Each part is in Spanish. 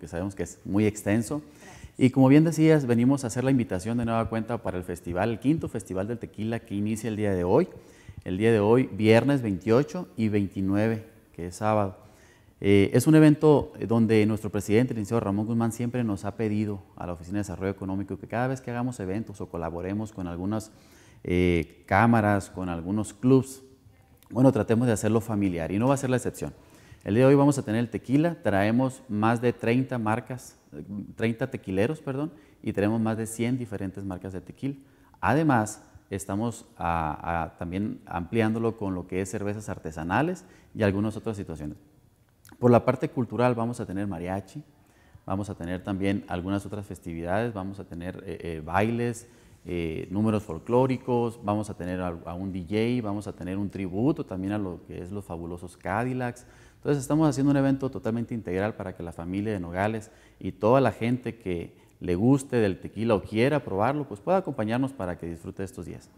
que sabemos que es muy extenso. Y como bien decías, venimos a hacer la invitación de nueva cuenta para el festival, el quinto festival del tequila que inicia el día de hoy. El día de hoy, viernes 28 y 29, que es sábado. Eh, es un evento donde nuestro presidente, el licenciado Ramón Guzmán, siempre nos ha pedido a la Oficina de Desarrollo Económico que cada vez que hagamos eventos o colaboremos con algunas eh, cámaras, con algunos clubs, bueno, tratemos de hacerlo familiar y no va a ser la excepción. El día de hoy vamos a tener el tequila, traemos más de 30 marcas, 30 tequileros, perdón, y tenemos más de 100 diferentes marcas de tequila. Además, estamos también ampliándolo con lo que es cervezas artesanales y algunas otras situaciones. Por la parte cultural vamos a tener mariachi, vamos a tener también algunas otras festividades, vamos a tener eh, eh, bailes, eh, números folclóricos, vamos a tener a un DJ, vamos a tener un tributo también a lo que es los fabulosos Cadillacs, entonces estamos haciendo un evento totalmente integral para que la familia de Nogales y toda la gente que le guste del tequila o quiera probarlo, pues pueda acompañarnos para que disfrute estos días.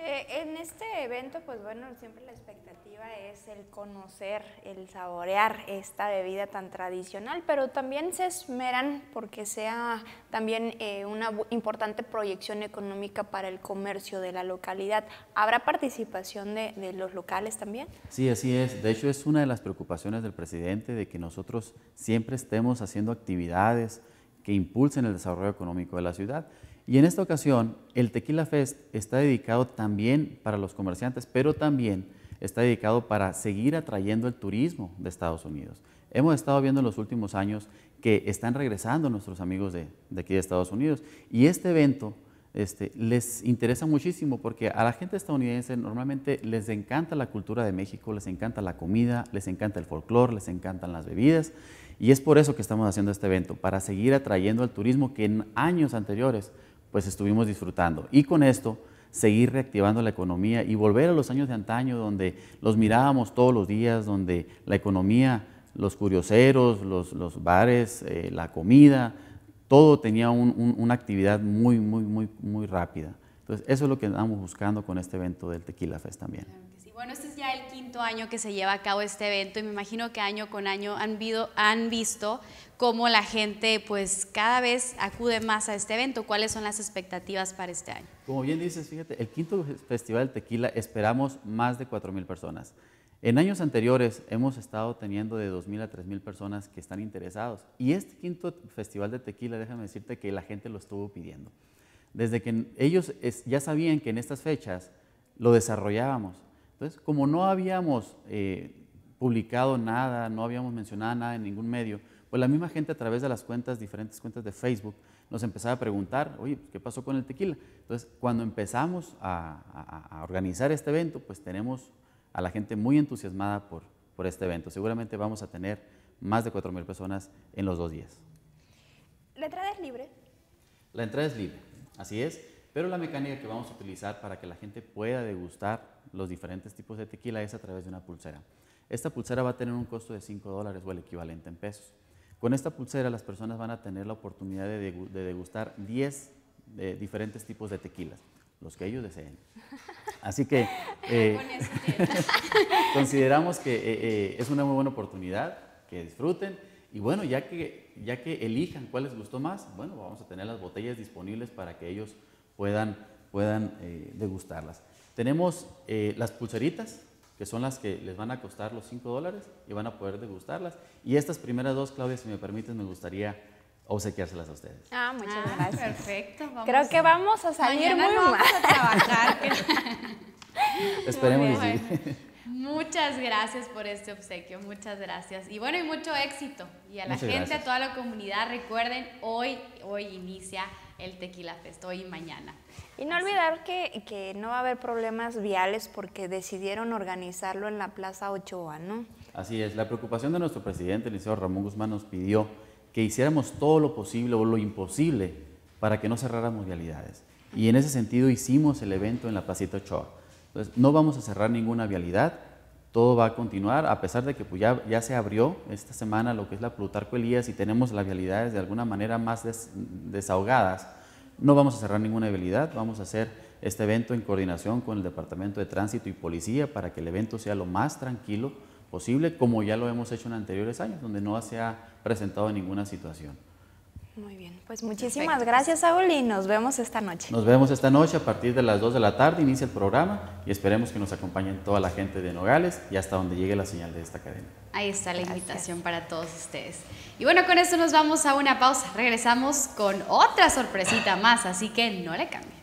Eh, en este evento, pues bueno, siempre la expectativa es el conocer, el saborear esta bebida tan tradicional, pero también se esmeran porque sea también eh, una importante proyección económica para el comercio de la localidad. ¿Habrá participación de, de los locales también? Sí, así es. De hecho, es una de las preocupaciones del presidente de que nosotros siempre estemos haciendo actividades que impulsen el desarrollo económico de la ciudad. Y en esta ocasión, el Tequila Fest está dedicado también para los comerciantes, pero también está dedicado para seguir atrayendo el turismo de Estados Unidos. Hemos estado viendo en los últimos años que están regresando nuestros amigos de, aquí de Estados Unidos y este evento este, les interesa muchísimo porque a la gente estadounidense normalmente les encanta la cultura de México, les encanta la comida, les encanta el folclore, les encantan las bebidas y es por eso que estamos haciendo este evento, para seguir atrayendo al turismo que en años anteriores pues estuvimos disfrutando. Y con esto seguir reactivando la economía y volver a los años de antaño donde los mirábamos todos los días, donde la economía, los curioseros, los, bares, eh, la comida, todo tenía una actividad muy, muy, muy, muy rápida. Entonces, eso es lo que estamos buscando con este evento del Tequila Fest también. Este año que se lleva a cabo este evento y me imagino que año con año han, han visto cómo la gente pues cada vez acude más a este evento. ¿Cuáles son las expectativas para este año? Como bien dices, fíjate, el quinto Festival de Tequila esperamos más de 4.000 personas. En años anteriores hemos estado teniendo de 2.000 a mil personas que están interesados y este quinto Festival de Tequila, déjame decirte que la gente lo estuvo pidiendo. Desde que ellos ya sabían que en estas fechas lo desarrollábamos, entonces, como no habíamos eh, publicado nada, no habíamos mencionado nada en ningún medio, pues la misma gente a través de las cuentas, diferentes cuentas de Facebook, nos empezaba a preguntar, oye, pues, ¿qué pasó con el tequila? Entonces, cuando empezamos a, organizar este evento, pues tenemos a la gente muy entusiasmada por, por este evento. Seguramente vamos a tener más de 4.000 mil personas en los dos días. ¿La entrada es libre? La entrada es libre, así es. Pero la mecánica que vamos a utilizar para que la gente pueda degustar los diferentes tipos de tequila es a través de una pulsera. Esta pulsera va a tener un costo de 5 dólares o el equivalente en pesos. Con esta pulsera las personas van a tener la oportunidad de degustar 10 eh, diferentes tipos de tequilas, los que ellos deseen. Así que eh, consideramos que eh, es una muy buena oportunidad, que disfruten y bueno, ya que, ya que elijan cuál les gustó más, bueno, vamos a tener las botellas disponibles para que ellos puedan, puedan eh, degustarlas. Tenemos eh, las pulseritas, que son las que les van a costar los 5 dólares y van a poder degustarlas. Y estas primeras dos, Claudia, si me permites, me gustaría obsequiárselas a ustedes. Ah, muchas ah, gracias. Perfecto. Creo que vamos a salir muy mal. Vamos a trabajar. Esperemos Muchas gracias por este obsequio, muchas gracias. Y bueno, y mucho éxito. Y a la gente, a toda la comunidad, recuerden, hoy, hoy inicia el Tequila Fest hoy y mañana. Y no olvidar que, que, no va a haber problemas viales porque decidieron organizarlo en la Plaza Ochoa, ¿no? Así es, la preocupación de nuestro presidente, el licenciado Ramón Guzmán, nos pidió que hiciéramos todo lo posible o lo imposible para que no cerráramos vialidades. Y en ese sentido hicimos el evento en la Placita Ochoa. Entonces, no vamos a cerrar ninguna vialidad, todo va a continuar, a pesar de que pues, ya, se abrió esta semana lo que es la Plutarco Elías y tenemos las vialidades de alguna manera más desahogadas, no vamos a cerrar ninguna vialidad, vamos a hacer este evento en coordinación con el Departamento de Tránsito y Policía para que el evento sea lo más tranquilo posible, como ya lo hemos hecho en anteriores años, donde no se ha presentado ninguna situación. Muy bien, pues muchísimas gracias Saúl y nos vemos esta noche. Nos vemos esta noche a partir de las 2 de la tarde, inicia el programa y esperemos que nos acompañen toda la gente de Nogales y hasta donde llegue la señal de esta cadena. Ahí está la invitación para todos ustedes. Y bueno, con esto nos vamos a una pausa, regresamos con otra sorpresita más, así que no le cambien.